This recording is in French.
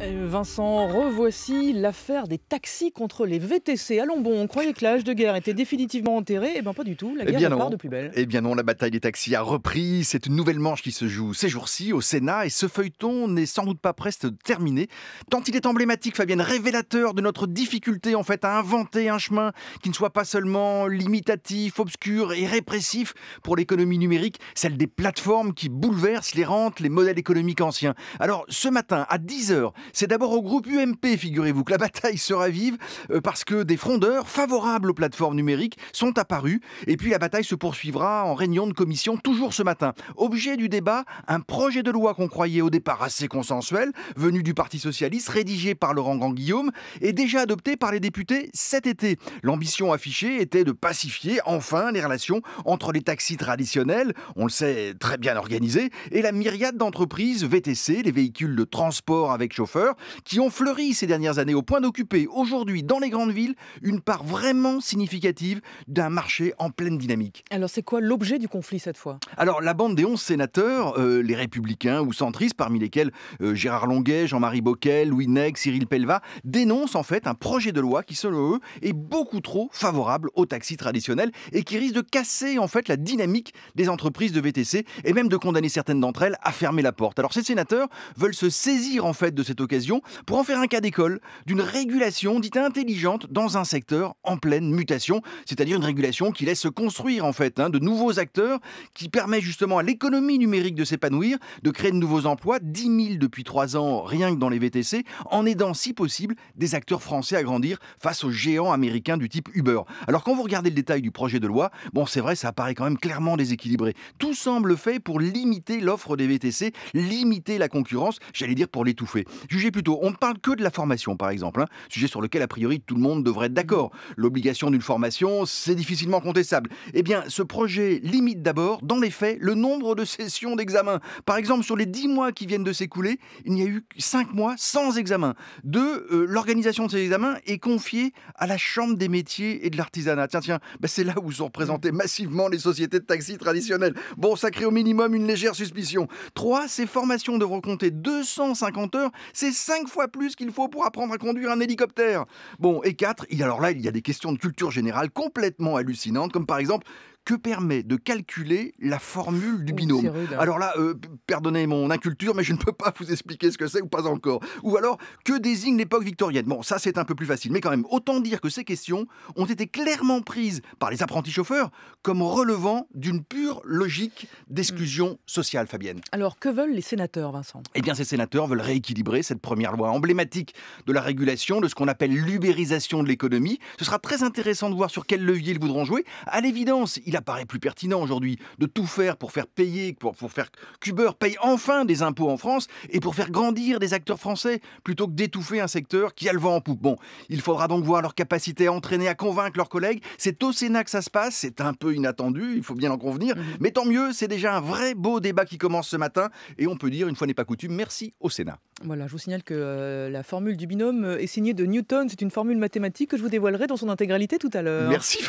Euh, Vincent, revoici l'affaire des taxis contre les VTC. Allons bon, on croyait que l'âge de guerre était définitivement enterré, et eh bien pas du tout, la eh guerre repart de plus belle. Eh bien non, la bataille des taxis a repris, c'est une nouvelle manche qui se joue ces jours-ci au Sénat, et ce feuilleton n'est sans doute pas presque terminé, tant il est emblématique, Fabienne, révélateur de notre difficulté en fait à inventer un chemin qui ne soit pas seulement limitatif, obscur et répressif pour l'économie numérique, celle des plateformes qui bouleversent les rentes, les modèles économiques anciens. Alors ce matin, à 10h, c'est d'abord au groupe UMP, figurez-vous, que la bataille sera vive euh, parce que des frondeurs favorables aux plateformes numériques sont apparus. Et puis la bataille se poursuivra en réunion de commission toujours ce matin. Objet du débat, un projet de loi qu'on croyait au départ assez consensuel, venu du Parti socialiste, rédigé par Laurent Grand-Guillaume et déjà adopté par les députés cet été. L'ambition affichée était de pacifier enfin les relations entre les taxis traditionnels, on le sait très bien organisés, et la myriade d'entreprises VTC, les véhicules de transport avec chauffeur qui ont fleuri ces dernières années au point d'occuper aujourd'hui dans les grandes villes une part vraiment significative d'un marché en pleine dynamique. Alors c'est quoi l'objet du conflit cette fois Alors la bande des 11 sénateurs, euh, les républicains ou centristes, parmi lesquels euh, Gérard Longuet, Jean-Marie Bockel, Louis Neg, Cyril Pelva, dénoncent en fait un projet de loi qui selon eux est beaucoup trop favorable aux taxis traditionnels et qui risque de casser en fait la dynamique des entreprises de VTC et même de condamner certaines d'entre elles à fermer la porte. Alors ces sénateurs veulent se saisir en fait de cette occasion, pour en faire un cas d'école d'une régulation dite intelligente dans un secteur en pleine mutation, c'est-à-dire une régulation qui laisse se construire en fait hein, de nouveaux acteurs, qui permet justement à l'économie numérique de s'épanouir, de créer de nouveaux emplois, 10 000 depuis 3 ans rien que dans les VTC, en aidant si possible des acteurs français à grandir face aux géants américains du type Uber. Alors quand vous regardez le détail du projet de loi, bon c'est vrai ça paraît quand même clairement déséquilibré. Tout semble fait pour limiter l'offre des VTC, limiter la concurrence, j'allais dire pour l'étouffer. On ne parle que de la formation, par exemple, hein. sujet sur lequel, a priori, tout le monde devrait être d'accord. L'obligation d'une formation, c'est difficilement contestable. Eh bien, ce projet limite d'abord, dans les faits, le nombre de sessions d'examen. Par exemple, sur les 10 mois qui viennent de s'écouler, il n'y a eu que 5 mois sans examen. Deux, euh, l'organisation de ces examens est confiée à la Chambre des métiers et de l'artisanat. Tiens, tiens, ben, c'est là où sont représentées mm. massivement les sociétés de taxi traditionnelles. Bon, ça crée au minimum une légère suspicion. Trois, ces formations devront compter 250 heures c'est 5 fois plus qu'il faut pour apprendre à conduire un hélicoptère. Bon, et 4, alors là, il y a des questions de culture générale complètement hallucinantes, comme par exemple que permet de calculer la formule du oh, binôme. Hein. Alors là, euh, pardonnez mon inculture, mais je ne peux pas vous expliquer ce que c'est ou pas encore. Ou alors, que désigne l'époque victorienne Bon, ça c'est un peu plus facile, mais quand même, autant dire que ces questions ont été clairement prises par les apprentis chauffeurs comme relevant d'une pure logique d'exclusion hmm. sociale, Fabienne. Alors, que veulent les sénateurs, Vincent Eh bien, ces sénateurs veulent rééquilibrer cette première loi emblématique de la régulation, de ce qu'on appelle l'ubérisation de l'économie. Ce sera très intéressant de voir sur quel levier ils voudront jouer. À l'évidence, il apparaît plus pertinent aujourd'hui de tout faire pour faire payer, pour, pour faire Uber paye enfin des impôts en France et pour faire grandir des acteurs français plutôt que d'étouffer un secteur qui a le vent en poupe. Bon, il faudra donc voir leur capacité à entraîner, à convaincre leurs collègues. C'est au Sénat que ça se passe, c'est un peu inattendu, il faut bien en convenir, mhm. mais tant mieux, c'est déjà un vrai beau débat qui commence ce matin et on peut dire, une fois n'est pas coutume, merci au Sénat. Voilà, je vous signale que euh, la formule du binôme est signée de Newton, c'est une formule mathématique que je vous dévoilerai dans son intégralité tout à l'heure. Merci.